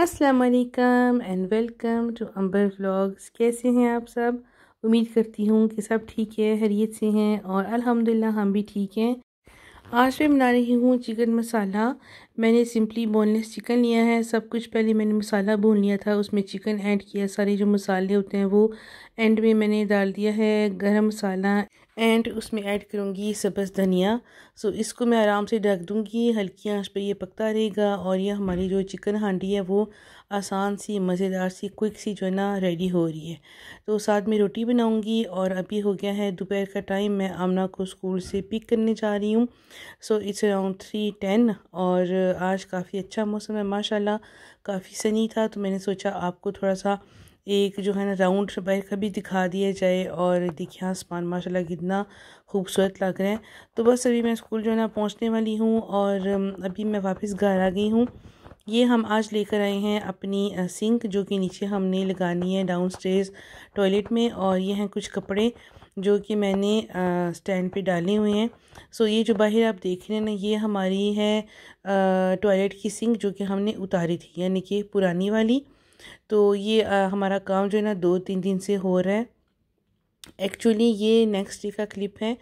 अस्सलाम वालेकुम and welcome to Amber vlogs कैसे हैं आप सब उम्मीद करती हूँ कि सब ठीक है हरीत से हैं और अल्हम्दुलिल्लाह हम भी ठीक हैं आज मैं बना रही हूँ चिकन मसाला मैंने सिंपली बोनलेस चिकन लिया है सब कुछ पहले मैंने मसाला भून लिया था उसमें चिकन ऐड किया सारे जो मसाले होते हैं वो एंड में मैंने डाल दिया है गरम मसाला एंड उसमें ऐड करूँगी सब्ज़ धनिया सो इसको मैं आराम से ढक दूँगी हल्की आंच पे ये पकता रहेगा और ये हमारी जो चिकन हांडी है वो आसान सी मज़ेदार सी क्विक सी जो है ना रेडी हो रही है तो साथ में रोटी बनाऊँगी और अभी हो गया है दोपहर का टाइम मैं आमना को स्कूल से पिक करने जा रही हूँ so it's around three ten और आज काफ़ी अच्छा मौसम है माशाल्लाह काफ़ी सनी था तो मैंने सोचा आपको थोड़ा सा एक जो है ना राउंड बाइक का भी दिखा दिया जाए और देखिए आसमान माशाल्लाह कितना खूबसूरत लग रहा है तो बस अभी मैं स्कूल जो है ना पहुँचने वाली हूँ और अभी मैं वापस घर आ गई हूँ ये हम आज लेकर आए हैं अपनी सिंक जो कि नीचे हमने लगानी है डाउन स्टेज टॉयलेट में और ये हैं कुछ कपड़े जो कि मैंने स्टैंड पे डाली हुई हैं सो ये जो बाहर आप देख रहे हैं ना ये हमारी है टॉयलेट की सिंक जो कि हमने उतारी थी यानी कि पुरानी वाली तो ये आ, हमारा काम जो है ना दो तीन दिन से हो रहा है एक्चुअली ये नेक्स्ट डे का क्लिप है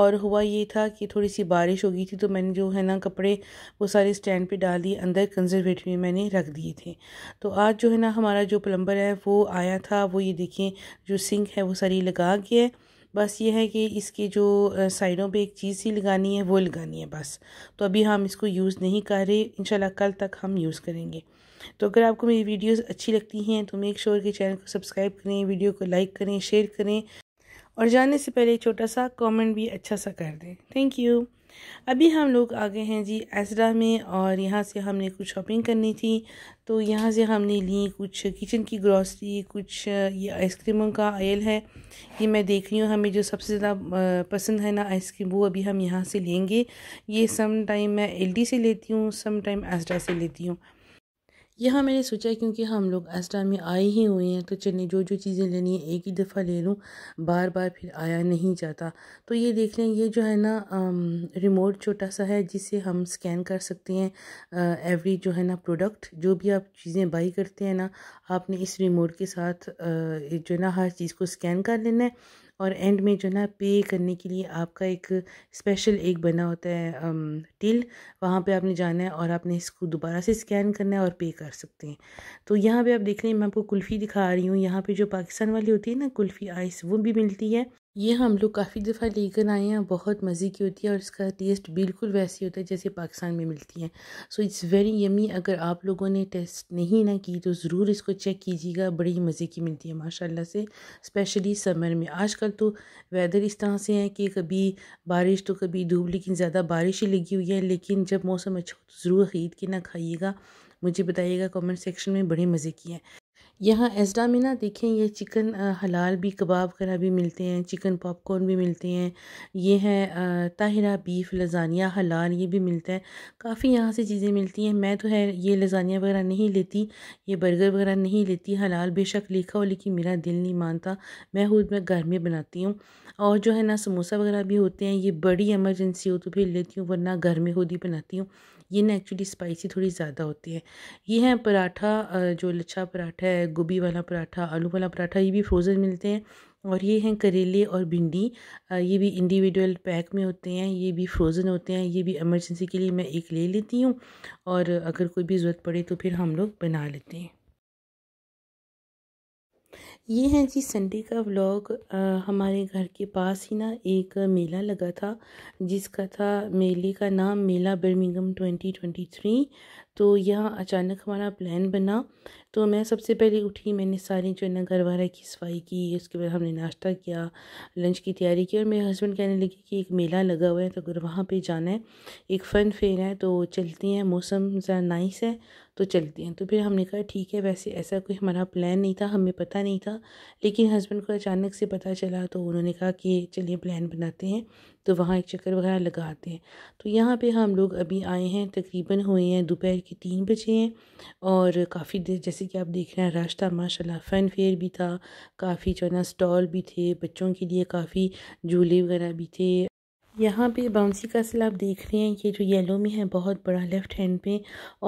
और हुआ ये था कि थोड़ी सी बारिश हो गई थी तो मैंने जो है ना कपड़े वो सारे स्टैंड पे डाल दिए अंदर कंजर्वेटरी में मैंने रख दिए थे तो आज जो है ना हमारा जो प्लम्बर है वो आया था वो ये देखें जो सिंक है वो सारी लगा गया है बस ये है कि इसके जो साइडों पे एक चीज़ ही लगानी है वो लगानी है बस तो अभी हम इसको यूज़ नहीं कर रहे इंशाल्लाह कल तक हम यूज़ करेंगे तो अगर आपको मेरी वीडियोस अच्छी लगती हैं तो मेक श्योर के चैनल को सब्सक्राइब करें वीडियो को लाइक करें शेयर करें और जाने से पहले छोटा सा कॉमेंट भी अच्छा सा कर दें थैंक यू अभी हम लोग आ गए हैं जी एसरा में और यहाँ से हमने कुछ शॉपिंग करनी थी तो यहाँ से हमने ली कुछ किचन की ग्रॉसरी कुछ ये आइसक्रीमों का आयल है ये मैं देख रही हूँ हमें जो सबसे ज़्यादा पसंद है ना आइसक्रीम वो अभी हम यहाँ से लेंगे ये सम टाइम मैं एल से लेती हूँ सम टाइम एसरा से लेती हूँ यहाँ मैंने सोचा क्योंकि हम लोग टाइम में आए ही हुए हैं तो चलिए जो जो चीज़ें लेनी है एक ही दफ़ा ले लूँ बार बार फिर आया नहीं जाता तो ये देख लें ये जो है ना रिमोट छोटा सा है जिससे हम स्कैन कर सकते हैं एवरी जो है ना प्रोडक्ट जो भी आप चीज़ें बाई करते हैं ना आपने इस रिमोट के साथ आ, जो है ना हर चीज़ को स्कैन कर लेना है और एंड में जो ना पे करने के लिए आपका एक स्पेशल एक बना होता है टिल um, वहाँ पे आपने जाना है और आपने इसको दोबारा से स्कैन करना है और पे कर सकते हैं तो यहाँ पे आप देख रहे हैं मैं आपको कुल्फ़ी दिखा रही हूँ यहाँ पे जो पाकिस्तान वाली होती है ना कुल्फ़ी आइस वो भी मिलती है ये हम लोग काफ़ी दफ़ा लेकर आए हैं बहुत मज़े की होती है और इसका टेस्ट बिल्कुल वैसी होता है जैसे पाकिस्तान में मिलती है सो इट्स वेरी यमी अगर आप लोगों ने टेस्ट नहीं ना की तो ज़रूर इसको चेक कीजिएगा बड़ी मज़े की मिलती है माशाल्लाह से स्पेशली समर में आजकल तो वेदर इस तरह से है कि कभी बारिश तो कभी धूप लेकिन ज़्यादा बारिश ही लगी हुई है लेकिन जब मौसम अच्छा हो तो ज़रूर ख़रीद के ना खाइएगा मुझे बताइएगा कमेंट सेक्शन में बड़े मज़े की है यहाँ एजडा में ना देखें ये चिकन हलाल भी कबाब वगैरह भी मिलते हैं चिकन पॉपकॉर्न भी मिलते हैं ये है ताहिरा बीफ लजानिया हलाल ये भी मिलता है काफ़ी यहाँ से चीज़ें मिलती हैं मैं तो है ये लजानिया वगैरह नहीं लेती ये बर्गर वगैरह नहीं लेती हलाल बेशक लिखा हो लेकिन मेरा दिल नहीं मानता मैं खुद मैं घर में बनाती हूँ और जो है ना समोसा वगैरह भी होते हैं ये बड़ी एमरजेंसी हो तो फिर लेती हूँ वरना घर में खुद ही बनाती हूँ ये ना एक्चुअली स्पाइसी थोड़ी ज़्यादा होती है ये है पराठा जो लच्छा पराठा है गोभी वाला पराठा आलू वाला पराठा ये भी फ्रोज़न मिलते हैं और ये हैं करेले और भिंडी ये भी इंडिविजुअल पैक में होते हैं ये भी फ्रोज़न होते हैं ये भी एमरजेंसी के लिए मैं एक ले लेती हूँ और अगर कोई भी ज़रूरत पड़े तो फिर हम लोग बना लेते हैं ये है जी संडे का व्लॉग हमारे घर के पास ही ना एक मेला लगा था जिसका था मेले का नाम मेला बर्मिंगम 2023 तो यहाँ अचानक हमारा प्लान बना तो मैं सबसे पहले उठी मैंने सारी जो है ना घर वाला की सफाई की उसके बाद हमने नाश्ता किया लंच की तैयारी की और मेरे हस्बैंड कहने लगे कि एक मेला लगा हुआ है तो अगर वहाँ पर जाना है एक फ़न फेयर है तो चलती हैं मौसम ज़रा नाइस है तो चलते हैं तो फिर हमने कहा ठीक है वैसे ऐसा कोई हमारा प्लान नहीं था हमें पता नहीं था लेकिन हस्बैंड को अचानक से पता चला तो उन्होंने कहा कि चलिए प्लान बनाते हैं तो वहाँ एक चक्कर वगैरह लगाते हैं तो यहाँ पे हम लोग अभी आए हैं तकरीबन हुए हैं दोपहर के तीन बजे हैं और काफ़ी देर जैसे कि आप देख रहे हैं रास्ता माशा माशाल्लाह फ़न फेयर भी था काफ़ी जो है ना स्टॉल भी थे बच्चों के लिए काफ़ी झूले वगैरह भी थे यहाँ पे बाउंसी का सिल आप देख रहे हैं ये जो येलो में है बहुत बड़ा लेफ़्ट हैंड पे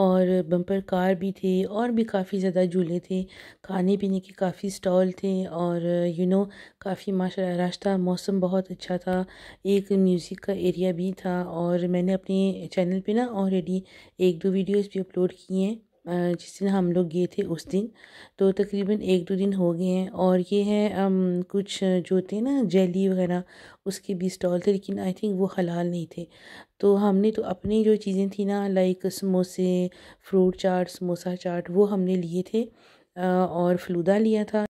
और बम्पर कार भी थे और भी काफ़ी ज़्यादा झूले थे खाने पीने के काफ़ी स्टॉल थे और यू नो काफ़ी माशा रास्ता मौसम बहुत अच्छा था एक म्यूज़िक का एरिया भी था और मैंने अपने चैनल पे ना ऑलरेडी एक दो वीडियोस भी अपलोड किए हैं जिस दिन हम लोग गए थे उस दिन तो तकरीबन एक दो दिन हो गए हैं और ये है अम, कुछ जो थे ना जेली वगैरह उसके भी स्टॉल थे लेकिन आई थिंक वो हलाल नहीं थे तो हमने तो अपनी जो चीज़ें थी ना लाइक समोसे फ्रूट चाट समोसा चाट वो हमने लिए थे और फलूदा लिया था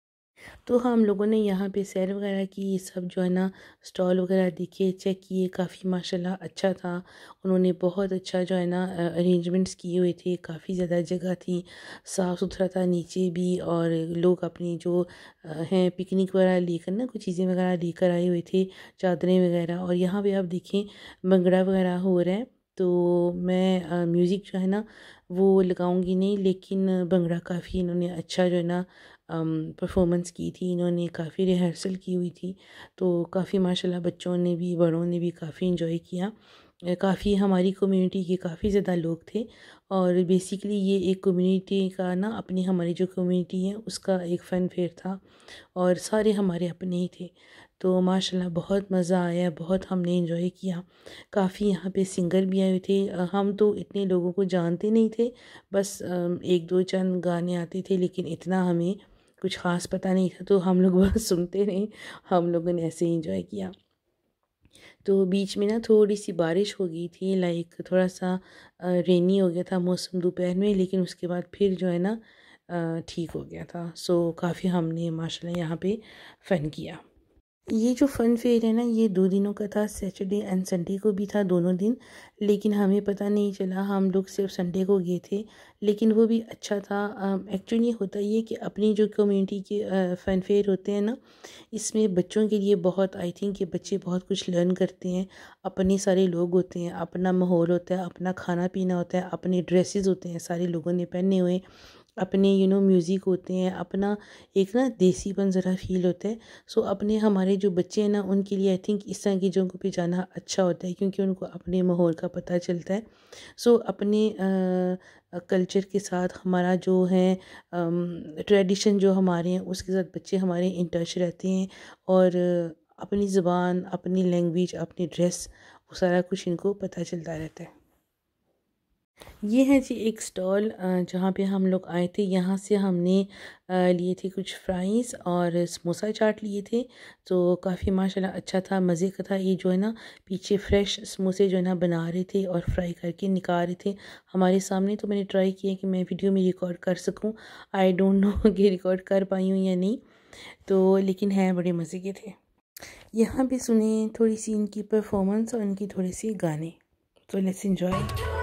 तो हाँ, हम लोगों ने यहाँ पे सैर वगैरह की ये सब जो है ना स्टॉल वगैरह देखे चेक किए काफ़ी माशाल्लाह अच्छा था उन्होंने बहुत अच्छा जो है ना अरेंजमेंट्स किए हुए थे काफ़ी ज़्यादा जगह थी साफ़ सुथरा था नीचे भी और लोग अपनी जो हैं पिकनिक वगैरह लेकर ना कुछ चीज़ें वगैरह लेकर आए हुए थे चादरें वगैरह और यहाँ पर आप देखें भंगड़ा वगैरह हो रहा है तो मैं म्यूज़िक जो है ना वो लगाऊंगी नहीं लेकिन भंगड़ा काफ़ी इन्होंने अच्छा जो है ना परफॉर्मेंस um, की थी इन्होंने काफ़ी रिहर्सल की हुई थी तो काफ़ी माशाल्लाह बच्चों ने भी बड़ों ने भी काफ़ी इन्जॉय किया काफ़ी हमारी कम्युनिटी के काफ़ी ज़्यादा लोग थे और बेसिकली ये एक कम्युनिटी का ना अपनी हमारी जो कम्युनिटी है उसका एक फ़न फेयर था और सारे हमारे अपने ही थे तो माशाल्लाह बहुत मज़ा आया बहुत हमने इन्जॉय किया काफ़ी यहाँ पे सिंगर भी आए थे हम तो इतने लोगों को जानते नहीं थे बस एक दो चंद गाने आते थे लेकिन इतना हमें कुछ ख़ास पता नहीं था तो हम लोग बस सुनते रहे हम लोगों ने ऐसे इंजॉय किया तो बीच में ना थोड़ी सी बारिश हो गई थी लाइक थोड़ा सा रेनी हो गया था मौसम दोपहर में लेकिन उसके बाद फिर जो है ना ठीक हो गया था सो काफ़ी हमने माशाल्लाह यहाँ पे फ़न किया ये जो फन फेयर है ना ये दो दिनों का था सैटरडे एंड संडे को भी था दोनों दिन लेकिन हमें पता नहीं चला हम लोग सिर्फ संडे को गए थे लेकिन वो भी अच्छा था एक्चुअली होता ये कि अपनी जो कम्युनिटी के फन फेयर होते हैं ना इसमें बच्चों के लिए बहुत आई थिंक ये बच्चे बहुत कुछ लर्न करते हैं अपने सारे लोग होते हैं अपना माहौल होता है अपना खाना पीना होता है अपने ड्रेसेस होते हैं सारे लोगों ने पहने हुए अपने यू नो म्यूज़िक होते हैं अपना एक ना देसीपन ज़रा फील होता है सो अपने हमारे जो बच्चे हैं ना उनके लिए आई थिंक इस तरह की जगहों पे जाना अच्छा होता है क्योंकि उनको अपने माहौल का पता चलता है सो अपने कल्चर के साथ हमारा जो है ट्रेडिशन जो हमारे हैं उसके साथ बच्चे हमारे इन टच रहते हैं और अपनी ज़बान अपनी लैंग्वेज अपनी ड्रेस वो सारा कुछ इनको पता चलता रहता है ये है जी एक स्टॉल जहाँ पे हम लोग आए थे यहाँ से हमने लिए थे कुछ फ्राइज़ और समोसा चाट लिए थे तो काफ़ी माशाल्लाह अच्छा था मज़े का था ये जो है ना पीछे फ्रेश समोसे जो है ना बना रहे थे और फ्राई करके निकाल रहे थे हमारे सामने तो मैंने ट्राई किया कि मैं वीडियो में रिकॉर्ड कर सकूँ आई डोंट नो कि रिकॉर्ड कर पाई हूँ या नहीं तो लेकिन हैं बड़े मज़े के थे यहाँ पर सुने थोड़ी सी इनकी परफॉर्मेंस और इनकी थोड़े से गाने तो लेट्स इन्जॉय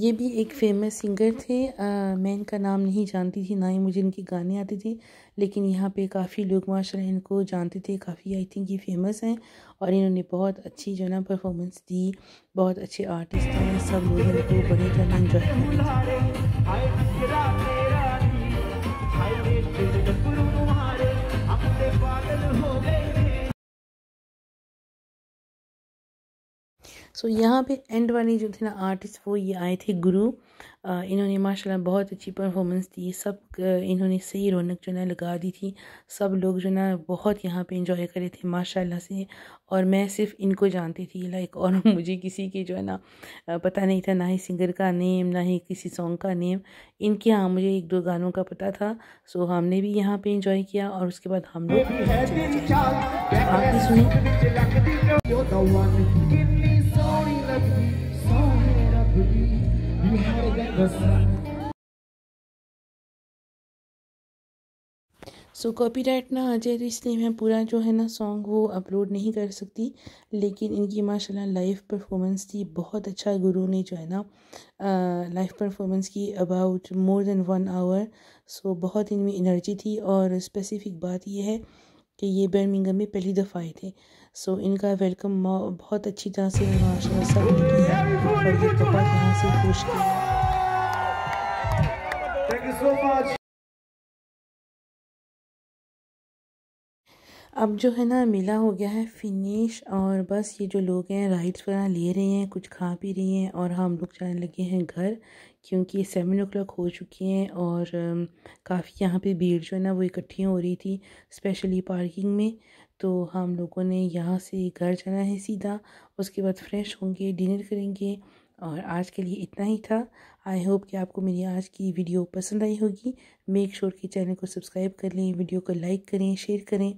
ये भी एक फेमस सिंगर थे आ, मैं इनका नाम नहीं जानती थी ना ही मुझे इनके गाने आते थे लेकिन यहाँ पे काफ़ी लोग माशा इनको जानते थे काफ़ी आई थिंक ये फेमस हैं और इन्होंने बहुत अच्छी जो ना परफॉर्मेंस दी बहुत अच्छे आर्टिस्ट हैं सब लोग इनको बड़े तरह इन्जॉय किया सो so, यहाँ पे एंड वाली जो थे ना आर्टिस्ट वो ये आए थे गुरु इन्होंने माशाल्लाह बहुत अच्छी परफॉर्मेंस दी सब इन्होंने सही रौनक जो ना लगा दी थी सब लोग जो ना बहुत यहाँ पे इंजॉय करे थे माशाल्लाह से और मैं सिर्फ इनको जानती थी लाइक और मुझे किसी की जो है ना पता नहीं था ना ही सिंगर का नेम ना ही किसी सॉन्ग का नेम इनके यहाँ मुझे एक दो गानों का पता था सो हमने भी यहाँ पर इंजॉय किया और उसके बाद हम लोग सो कॉपी राइट ना आ जाए तो इसलिए मैं पूरा जो है ना सॉन्ग वो अपलोड नहीं कर सकती लेकिन इनकी माशाल्लाह लाइव परफॉर्मेंस थी बहुत अच्छा गुरु ने जो है ना लाइव परफॉर्मेंस की about more than one hour so बहुत इनमें एनर्जी थी और स्पेसिफिक बात यह है कि ये बर्मिंगम में पहली दफ़ा आए थे सो इनका वेलकम बहुत अच्छी तरह से माशा सब ने किया और ये कपल यहाँ से खुश किया अब जो है ना मेला हो गया है फिनिश और बस ये जो लोग हैं राइड्स वगैरह ले रहे हैं कुछ खा पी रही हैं और हम लोग जाने लगे हैं घर क्योंकि सेवन ओ क्लाक हो चुकी हैं और काफ़ी यहाँ पे भीड़ जो है ना वो इकट्ठी हो रही थी स्पेशली पार्किंग में तो हम लोगों ने यहाँ से घर जाना है सीधा उसके बाद फ्रेश होंगे डिनर करेंगे और आज के लिए इतना ही था आई होप कि आपको मेरी आज की वीडियो पसंद आई होगी मेक श्योर कि चैनल को सब्सक्राइब कर लें वीडियो को लाइक करें शेयर करें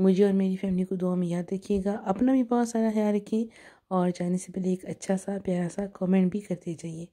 मुझे और मेरी फैमिली को दुआ में याद रखिएगा अपना भी बहुत सारा ख्याल रखें और जाने से पहले एक अच्छा सा प्यारा सा कमेंट भी करते जाइए